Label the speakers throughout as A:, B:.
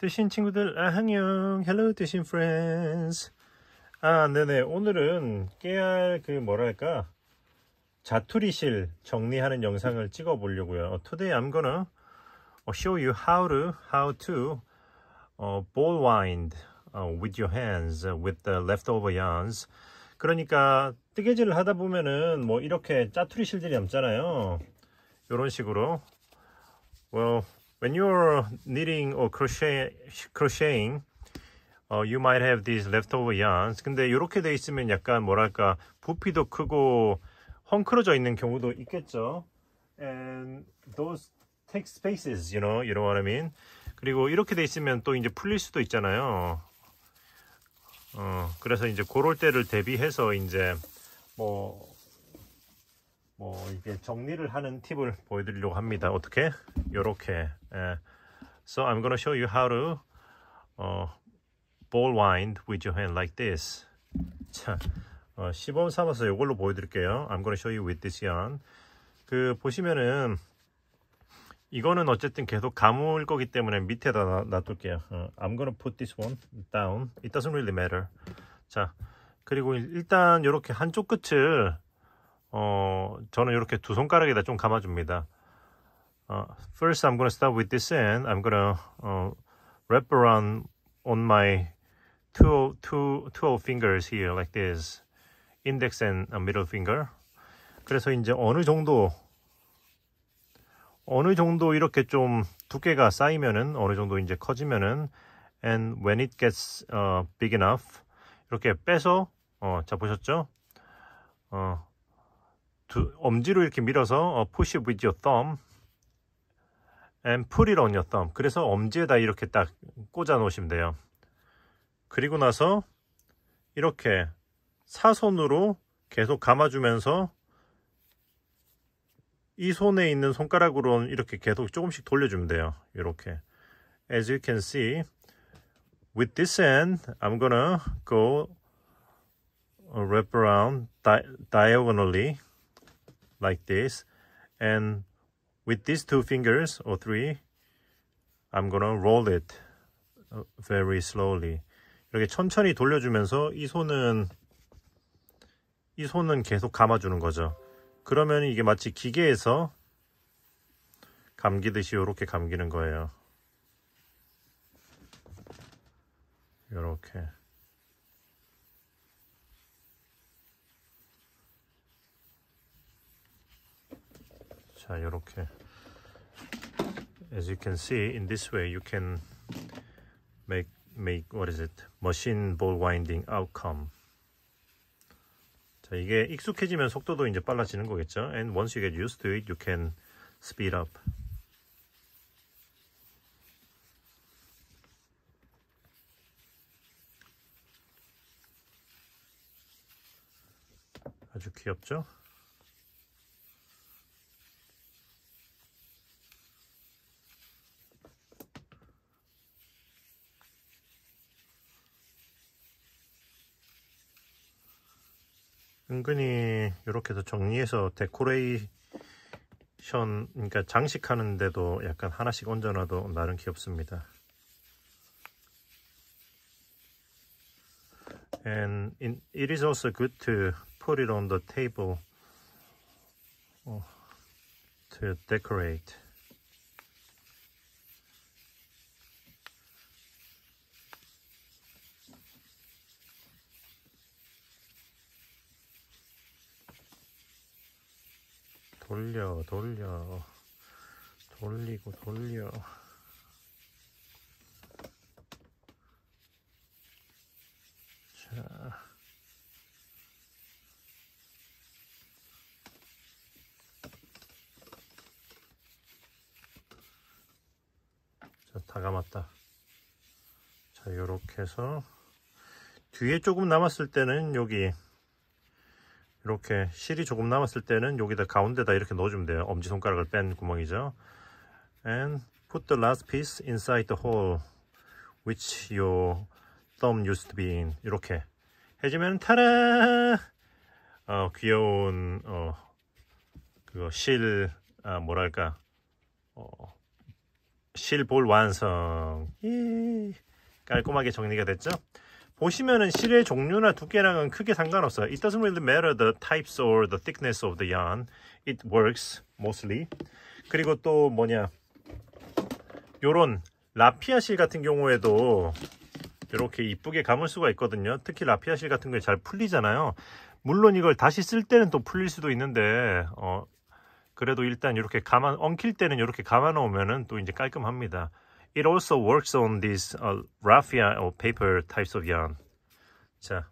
A: 대신 친구들 안녕 헬로 대신 friends 아 네네 오늘은 깨알 그 뭐랄까 자투리실 정리하는 영상을 찍어 보려고요 Today I'm gonna show you how to how to uh, ball wind uh, with your hands with the leftover yarns 그러니까 뜨개질을 하다 보면은 뭐 이렇게 짜투리실들이 남잖아요 이런 식으로 well when you're knitting or crochet, crocheting, uh, you might have these leftover yarns. 근데 이렇게 돼 있으면 약간 뭐랄까 부피도 크고 헝클어져 있는 경우도 있겠죠. And those take spaces, you know, you know what I mean? 그리고 이렇게 돼 있으면 또 이제 풀릴 수도 있잖아요. 어, 그래서 이제 고럴 때를 대비해서 이제 뭐뭐 이게 정리를 하는 팁을 보여드리려고 합니다. 어떻게? 요렇게. 예. So I'm gonna show you how to uh, ball wind with your hand like this. 자, 어, 시범 삼아서 이걸로 보여드릴게요. I'm gonna show you with this yarn. 그 보시면은 이거는 어쨌든 계속 감을 거기 때문에 밑에다 놔, 놔둘게요. 어, I'm gonna put this one down. It doesn't really matter. 자, 그리고 일단 이렇게 한쪽 끝을 어, 저는 이렇게 두 손가락에다 좀 감아줍니다. Uh, first, I'm going to start with this end. I'm going to uh, wrap around on my two, two, two fingers here like this. Index and middle finger. 그래서 이제 어느 정도 어느 정도 이렇게 좀 두께가 쌓이면은 어느 정도 이제 커지면은 and when it gets uh, big enough 이렇게 빼서 어, 자 보셨죠? 어, 두, 엄지로 이렇게 밀어서 push with your thumb and put it on your thumb. 그래서 엄지에다 이렇게 딱 꽂아 놓으시면 돼요. 그리고 나서 이렇게 사선으로 계속 감아주면서 이 손에 있는 손가락으로는 이렇게 계속 조금씩 돌려주면 돼요. 이렇게. As you can see, with this end, I'm gonna go wrap around diagonally. like this and with these two fingers or three I'm gonna roll it very slowly 이렇게 천천히 돌려주면서 이 손은 이 손은 계속 감아주는 거죠 그러면 이게 마치 기계에서 감기듯이 이렇게 감기는 거예요 이렇게 자 이렇게 as you can see in this way you can make make what is it machine ball winding outcome 자 이게 익숙해지면 속도도 이제 빨라지는 거겠죠 and once you get used to it you can speed up 아주 귀엽죠 은근히 이렇게 해 정리해서 데코레이션 그러니까 장식하는데도 약간 하나씩 얹어놔도 나름 귀엽습니다 and it is also good to put it on the table 어, to decorate 돌려 돌려 돌리고 돌려 자 자, 다 감았다. 자, 요렇게 해서 뒤에 조금 남았을 때는 여기 이렇게 실이 조금 남았을 때는 여기다 가운데다 이렇게 넣어주면 돼요 엄지손가락을 뺀 구멍이죠 and put the last piece inside the hole which your thumb used to be in 이렇게 해주면 타라 어, 귀여운 어, 그거 실 아, 뭐랄까 어, 실볼 완성 예. 깔끔하게 정리가 됐죠 보시면은 실의 종류나 두께랑은 크게 상관없어요. It doesn't really matter the types or the thickness of the yarn. It works mostly. 그리고 또 뭐냐 요런 라피아 실 같은 경우에도 이렇게 이쁘게 감을 수가 있거든요. 특히 라피아 실 같은 게 잘 풀리잖아요. 물론 이걸 다시 쓸 때는 또 풀릴 수도 있는데 어, 그래도 일단 이렇게 감아 엉킬 때는 이렇게 감아 놓으면은 또 이제 깔끔합니다. It also works on t h i s uh, raffia or paper types of yarn. 자,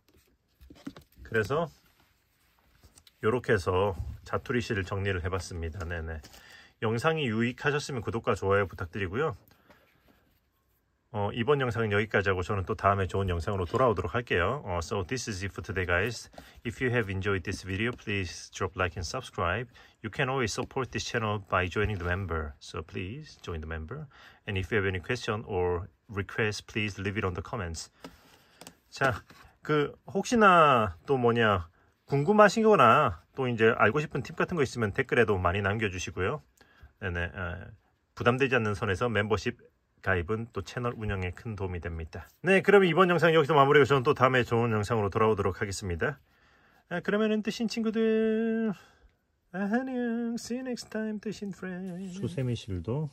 A: 그래서 이렇게 해서 자투리 실을 정리를 해봤습니다. 네네. 영상이 유익하셨으면 구독과 좋아요 부탁드리고요. 어, 이번 영상은 여기까지 하고 저는 또 다음에 좋은 영상으로 돌아오도록 할게요. 어, so this is it for today guys. If you have enjoyed this video, please drop like and subscribe. You can always support this channel by joining the member. So please join the member. And if you have any question or request, please leave it on the comments. 자, 그 혹시나 또 뭐냐 궁금하신 거나 또 이제 알고 싶은 팁 같은 거 있으면 댓글에도 많이 남겨주시고요. 네네, 어, 부담되지 않는 선에서 멤버십 가입은 또 채널 운영에 큰 도움이 됩니다. 네, 그럼 이번 영상 여기서 마무리하고 저는 또 다음에 좋은 영상으로 돌아오도록 하겠습니다. 아, 그러면은 뜨신 친구들 안녕, see you next time 뜨신 friend. 수세미실도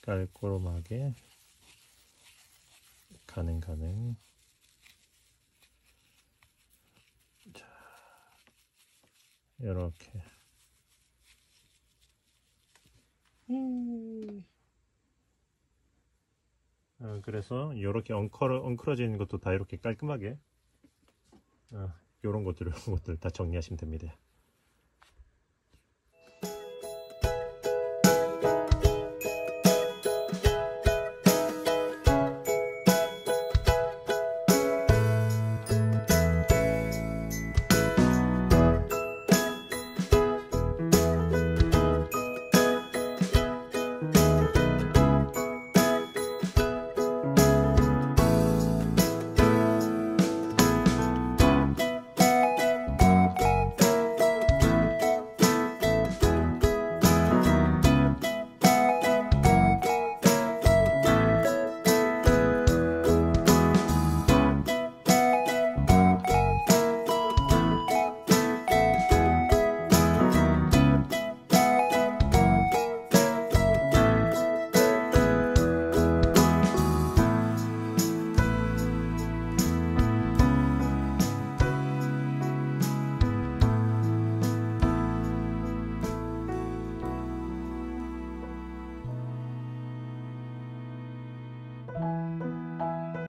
A: 깔끔하게 가능 가능. 자, 이렇게. 음. 어, 그래서 이렇게 엉컬어, 엉클어진 것도 다 이렇게 깔끔하게 이런 어, 것들, 것들 다 정리하시면 됩니다.